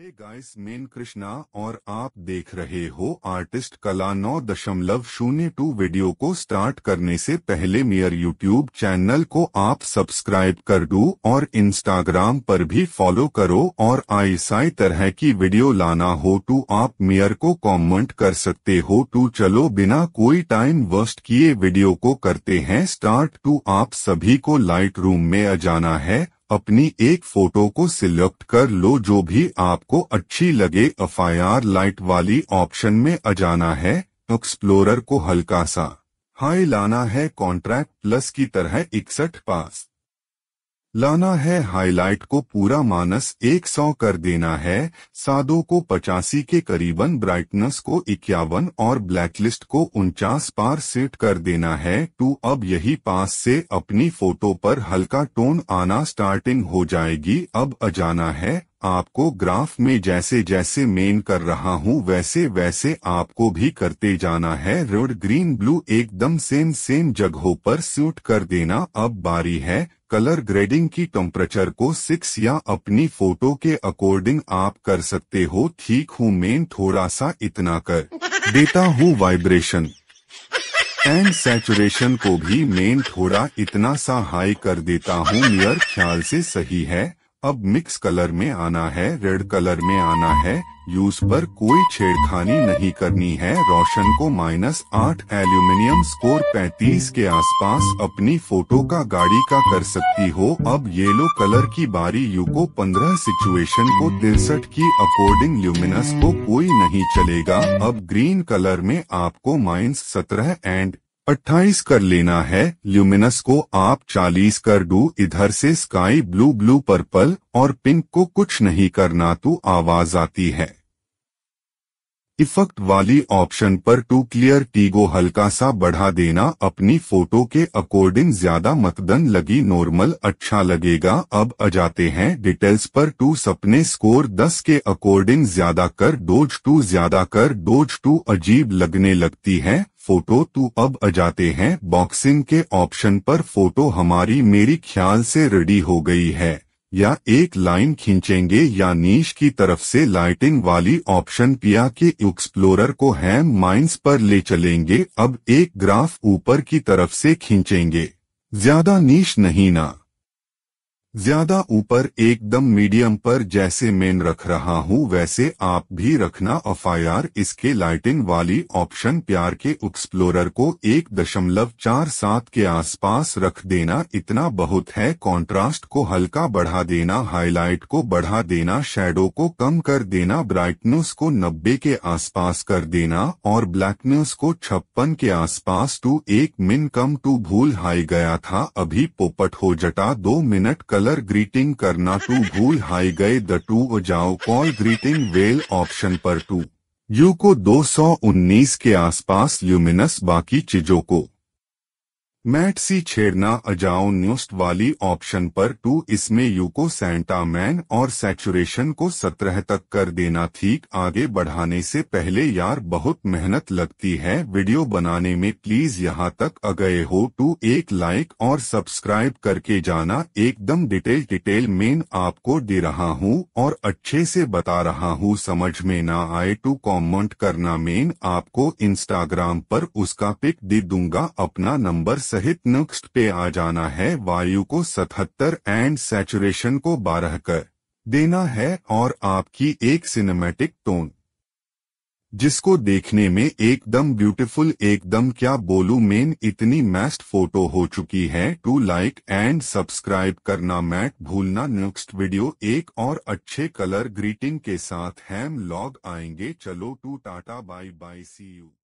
hey guys main Krishna और आप देख रहे हो आर्टिस्ट कला नौ दशमलव शून्य टू वीडियो को स्टार्ट करने से पहले मेयर यूट्यूब चैनल को आप सब्सक्राइब कर दो और इंस्टाग्राम पर भी फॉलो करो और आईसाई तरह की वीडियो लाना हो तो आप मेयर को कमेंट कर सकते हो तो चलो बिना कोई टाइम वेस्ट किए वीडियो को करते हैं स्टार्ट टू आप सभी को लाइट रूम में जाना है अपनी एक फोटो को सिलेक्ट कर लो जो भी आपको अच्छी लगे एफ लाइट वाली ऑप्शन में आ जाना है एक्सप्लोरर को हल्का सा हाई लाना है कॉन्ट्रैक्ट प्लस की तरह इकसठ पास लाना है हाईलाइट को पूरा मानस एक सौ कर देना है सादो को पचासी के करीबन ब्राइटनेस को इक्यावन और ब्लैकलिस्ट को उनचास पार सेट कर देना है टू अब यही पास से अपनी फोटो पर हल्का टोन आना स्टार्टिंग हो जाएगी अब अजाना है आपको ग्राफ में जैसे जैसे मेन कर रहा हूँ वैसे वैसे आपको भी करते जाना है रेड ग्रीन ब्लू एकदम सेम सेम जगहों पर सूट कर देना अब बारी है कलर ग्रेडिंग की टेम्परेचर को सिक्स या अपनी फोटो के अकॉर्डिंग आप कर सकते हो ठीक हूँ मेन थोड़ा सा इतना कर देता हूँ वाइब्रेशन एंड सैचुरेशन को भी मेन थोड़ा इतना सा हाई कर देता हूँ मेयर ख्याल से सही है अब मिक्स कलर में आना है रेड कलर में आना है यूज पर कोई छेड़खानी नहीं करनी है रोशन को माइनस आठ एल्यूमिनियम स्कोर 35 के आसपास अपनी फोटो का गाड़ी का कर सकती हो अब येलो कलर की बारी यू को पंद्रह सिचुएशन को तिरसठ की अकॉर्डिंग ल्यूमिनस को कोई नहीं चलेगा अब ग्रीन कलर में आपको माइनस सत्रह एंड अट्ठाईस कर लेना है ल्यूमिनस को आप चालीस कर डू इधर से स्काई ब्लू ब्लू पर्पल और पिंक को कुछ नहीं करना तो आवाज आती है इफेक्ट वाली ऑप्शन पर टू क्लियर टी हल्का सा बढ़ा देना अपनी फोटो के अकॉर्डिंग ज्यादा मतदन लगी नॉर्मल अच्छा लगेगा अब आ जाते हैं डिटेल्स पर टू सपने स्कोर 10 के अकॉर्डिंग ज्यादा कर डोज टू ज्यादा कर डोज टू अजीब लगने लगती है फोटो तू अब आ जाते हैं बॉक्सिंग के ऑप्शन पर फोटो हमारी मेरी ख्याल से रेडी हो गई है या एक लाइन खींचेंगे या नीश की तरफ से लाइटिंग वाली ऑप्शन पिया के एक्सप्लोरर को हैम माइंस पर ले चलेंगे अब एक ग्राफ ऊपर की तरफ से खींचेंगे ज्यादा नीश नहीं ना ज्यादा ऊपर एकदम मीडियम पर जैसे मेन रख रहा हूँ वैसे आप भी रखना एफ इसके लाइटिंग वाली ऑप्शन प्यार के एक्सप्लोरर को एक दशमलव चार सात के आसपास रख देना इतना बहुत है कंट्रास्ट को हल्का बढ़ा देना हाईलाइट को बढ़ा देना शेडो को कम कर देना ब्राइटनेस को नब्बे के आसपास कर देना और ब्लैकनेस को छप्पन के आसपास टू एक मिन कम टू भूल हाई गया था अभी पोपट हो जटा दो मिनट कर कलर ग्रीटिंग करना टू भूल हाई गए द टू जाओ कॉल ग्रीटिंग वेल ऑप्शन पर टू यू को 219 के आसपास ल्यूमिनस बाकी चीजों को मैट सी छेड़ना अजाओ न्यूस्ट वाली ऑप्शन पर टू इसमें यू को सेंटा मैन और सैचुरेशन को सत्रह तक कर देना ठीक आगे बढ़ाने से पहले यार बहुत मेहनत लगती है वीडियो बनाने में प्लीज यहाँ तक गए हो टू एक लाइक और सब्सक्राइब करके जाना एकदम डिटेल डिटेल मेन आपको दे रहा हूँ और अच्छे से बता रहा हूँ समझ में न आए टू कॉमेंट करना मेन आपको इंस्टाग्राम पर उसका पिक दे दूंगा अपना नंबर सहित नक्स्ट पे आ जाना है वायु को 77 एंड सैचुरेशन को 12 कर देना है और आपकी एक सिनेमैटिक टोन जिसको देखने में एकदम ब्यूटीफुल एकदम क्या बोलू मेन इतनी मैस्ट फोटो हो चुकी है टू लाइक एंड सब्सक्राइब करना मैट भूलना नेक्स्ट वीडियो एक और अच्छे कलर ग्रीटिंग के साथ हैम लॉग आएंगे चलो टू tata bye bye see you